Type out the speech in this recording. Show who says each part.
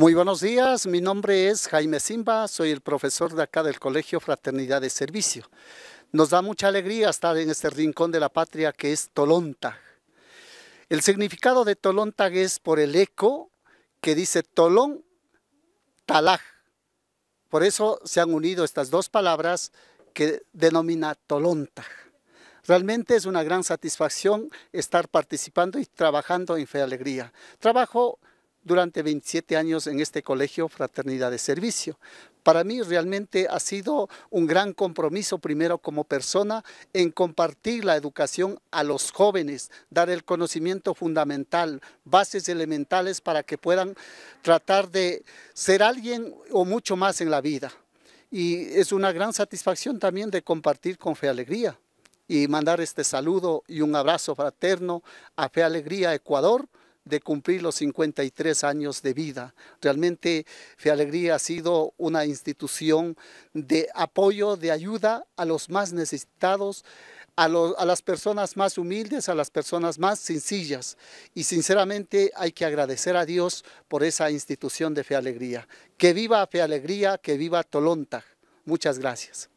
Speaker 1: Muy buenos días, mi nombre es Jaime Simba, soy el profesor de acá del Colegio Fraternidad de Servicio. Nos da mucha alegría estar en este rincón de la patria que es Tolontag. El significado de Tolontag es por el eco que dice Tolón, Talaj. Por eso se han unido estas dos palabras que denomina Tolontag. Realmente es una gran satisfacción estar participando y trabajando en Fe Alegría. Trabajo durante 27 años en este colegio Fraternidad de Servicio. Para mí realmente ha sido un gran compromiso, primero como persona, en compartir la educación a los jóvenes, dar el conocimiento fundamental, bases elementales para que puedan tratar de ser alguien o mucho más en la vida. Y es una gran satisfacción también de compartir con Fe Alegría y mandar este saludo y un abrazo fraterno a Fe Alegría Ecuador, de cumplir los 53 años de vida. Realmente Fe Alegría ha sido una institución de apoyo, de ayuda a los más necesitados, a, las personas más humildes, a las personas más sencillas. Y sinceramente hay que agradecer a Dios por esa institución de Fe Alegría. Que viva Fe Alegría, que viva Tolonta. Muchas gracias.